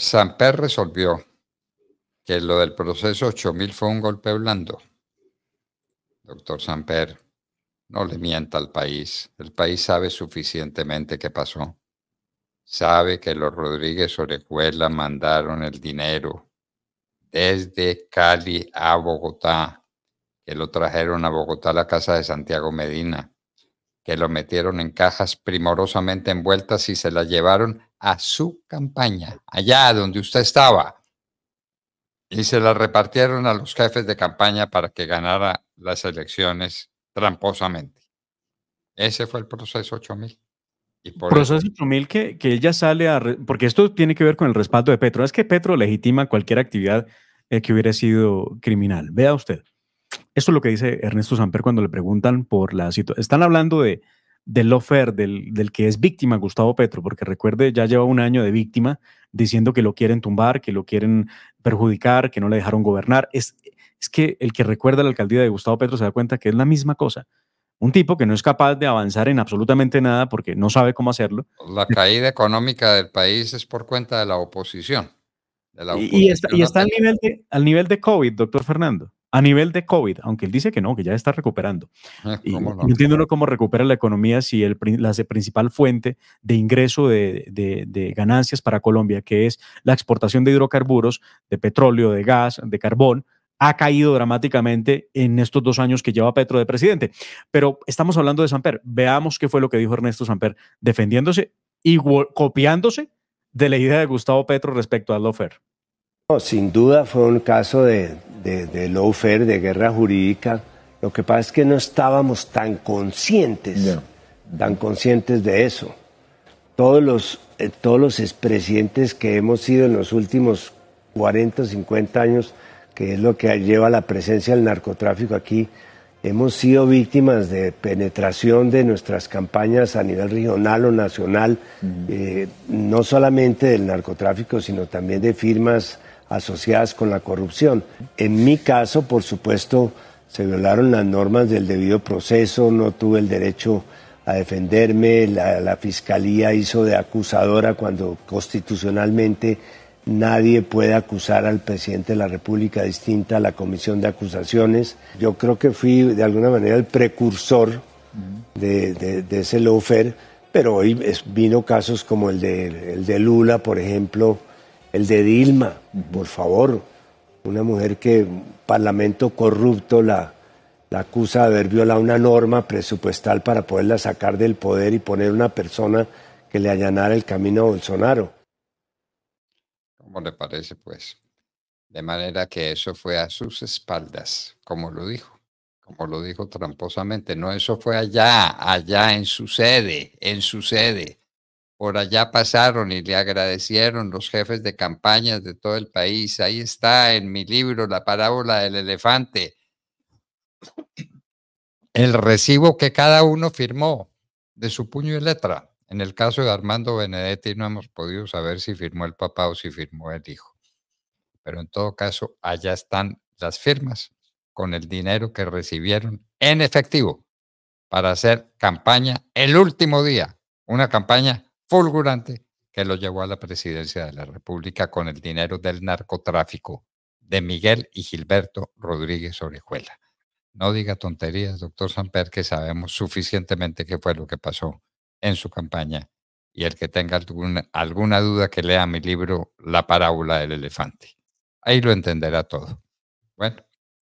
Samper resolvió que lo del proceso 8000 fue un golpe blando. Doctor Samper, no le mienta al país. El país sabe suficientemente qué pasó. Sabe que los Rodríguez Orejuela mandaron el dinero desde Cali a Bogotá, que lo trajeron a Bogotá a la casa de Santiago Medina, que lo metieron en cajas primorosamente envueltas y se la llevaron a su campaña, allá donde usted estaba. Y se la repartieron a los jefes de campaña para que ganara las elecciones tramposamente. Ese fue el proceso 8000. Y proceso 8000 que, que ella sale porque esto tiene que ver con el respaldo de Petro. Es que Petro legitima cualquier actividad eh, que hubiera sido criminal. Vea usted. Esto es lo que dice Ernesto Samper cuando le preguntan por la situación. Están hablando de, del lofer del, del que es víctima Gustavo Petro, porque recuerde, ya lleva un año de víctima diciendo que lo quieren tumbar, que lo quieren perjudicar, que no le dejaron gobernar. Es, es que el que recuerda la alcaldía de Gustavo Petro se da cuenta que es la misma cosa. Un tipo que no es capaz de avanzar en absolutamente nada porque no sabe cómo hacerlo. La caída económica del país es por cuenta de la oposición. y, y, está, al, nivel al nivel de COVID, doctor Fernando a nivel de COVID, aunque él dice que no, que ya está recuperando. Ah, y no, entiendo cómo recupera la economía si la principal fuente de ingreso de, ganancias para Colombia, que es la exportación de hidrocarburos, de petróleo, de gas, de carbón, ha caído dramáticamente en estos dos años que lleva Petro de presidente. Pero estamos hablando de Samper. Veamos qué fue lo que dijo Ernesto Samper, defendiéndose y copiándose de la idea de Gustavo Petro respecto a Lofer. No, sin duda fue un caso de, low de de guerra jurídica. Lo que pasa es que no estábamos tan conscientes, tan conscientes de eso. Todos los, eh, todos los expresidentes que hemos sido en los últimos 40, 50 años, que es lo que lleva la presencia del narcotráfico aquí, hemos sido víctimas de penetración de nuestras campañas a nivel regional o nacional, eh, no solamente del narcotráfico, sino también de firmas asociadas con la corrupción. En mi caso, por supuesto, se violaron las normas del debido proceso, no tuve el derecho a defenderme, la, fiscalía hizo de acusadora cuando constitucionalmente nadie puede acusar al presidente de la República distinta a la comisión de acusaciones. Yo creo que fui de alguna manera el precursor de, de, ese lawfare, pero hoy vino casos como el de, el de Lula, por ejemplo, el de Dilma, por favor, una mujer que un parlamento corrupto la, la acusa de haber violado una norma presupuestal para poderla sacar del poder y poner una persona que le allanara el camino a Bolsonaro. ¿Cómo le parece, pues? De manera que eso fue a sus espaldas, como lo dijo, como lo dijo tramposamente. No, eso fue allá, allá en su sede, en su sede por allá pasaron y le agradecieron los jefes de campañas de todo el país. Ahí está en mi libro La parábola del elefante. El recibo que cada uno firmó de su puño y letra. En el caso de Armando Benedetti no hemos podido saber si firmó el papá o si firmó el hijo. Pero en todo caso, allá están las firmas con el dinero que recibieron en efectivo para hacer campaña el último día. Una campaña fulgurante que lo llevó a la presidencia de la República con el dinero del narcotráfico de Miguel y Gilberto Rodríguez Orejuela. No diga tonterías, doctor Samper, que sabemos suficientemente qué fue lo que pasó en su campaña. Y el que tenga alguna, alguna duda, que lea mi libro La parábola del elefante. Ahí lo entenderá todo. Bueno,